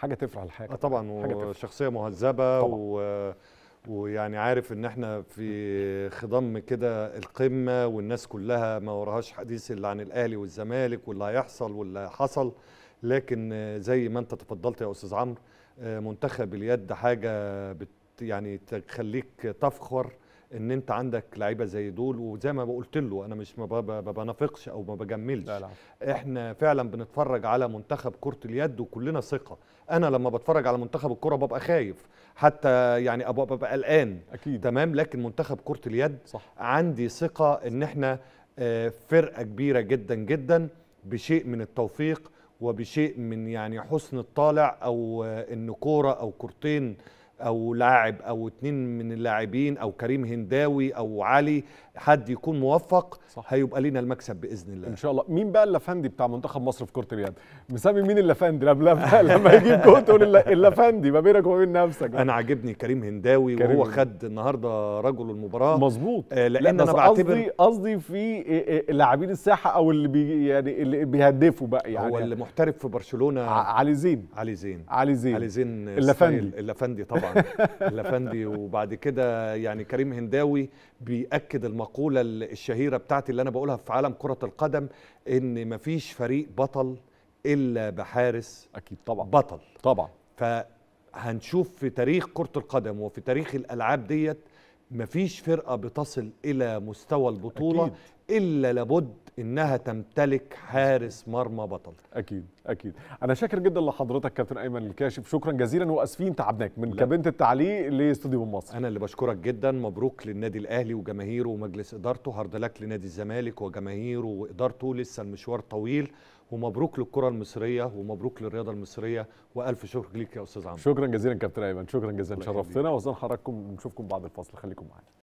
حاجه تفرح الحاجه آه، طبعا وشخصيه مهذبه طبعًا. و... ويعني عارف ان احنا في خضم كده القمه والناس كلها ما وراهاش حديث الا عن الاهلي والزمالك واللي هيحصل واللي حصل لكن زي ما انت تفضلت يا استاذ عمرو آه، منتخب اليد حاجه بت يعني تخليك تفخر ان انت عندك لعيبه زي دول وزي ما قلت له انا مش ما بنافقش او ما بجملش لا لا. احنا فعلا بنتفرج على منتخب كره اليد وكلنا ثقه انا لما بتفرج على منتخب الكره ببقى خايف حتى يعني ببقى قلقان أكيد. تمام لكن منتخب كره اليد صح. عندي ثقه ان احنا آه، فرقه كبيره جدا جدا بشيء من التوفيق وبشيء من يعني حسن الطالع او ان كوره او كورتين او لاعب او اتنين من اللاعبين او كريم هنداوي او علي حد يكون موفق صح. هيبقى لينا المكسب باذن الله ان شاء الله مين بقى اللافندي بتاع منتخب مصر في كره اليد مسمي مين اللافندي لما لما يجيب جول تقول اللافندي ما بينك وما بين نفسك انا عاجبني كريم هنداوي كريم وهو خد النهارده رجل المباراه مظبوط آه لان انا بعتبر قصدي قصدي في آه، آه، لاعبين الساحه او اللي بي يعني اللي بيهدفوا بقى يعني هو اللي محترف في برشلونه علي زين علي زين علي زين علي زين اللافندي اللافندي طبعا الافندي وبعد كده يعني كريم هنداوي بياكد المقوله الشهيره بتاعتي اللي انا بقولها في عالم كره القدم ان مفيش فريق بطل الا بحارس اكيد طبعا بطل طبعا فهنشوف في تاريخ كره القدم وفي تاريخ الالعاب ديت مفيش فرقه بتصل الى مستوى البطوله أكيد. الا لابد انها تمتلك حارس مرمى بطل اكيد اكيد انا شاكر جدا لحضرتك كابتن ايمن الكاشف شكرا جزيلا واسفين تعبناك من كابينه التعليق لاستوديو مصر انا اللي بشكرك جدا مبروك للنادي الاهلي وجماهيره ومجلس ادارته هارد لك لنادي الزمالك وجماهيره وادارته لسه المشوار طويل ومبروك للكره المصريه ومبروك للرياضه المصريه والف شكر ليك يا استاذ عمرو شكرا جزيلا كابتن ايمن شكرا جزيلا شرفتنا واظن حضراتكم نشوفكم بعد الفاصل خليكم معانا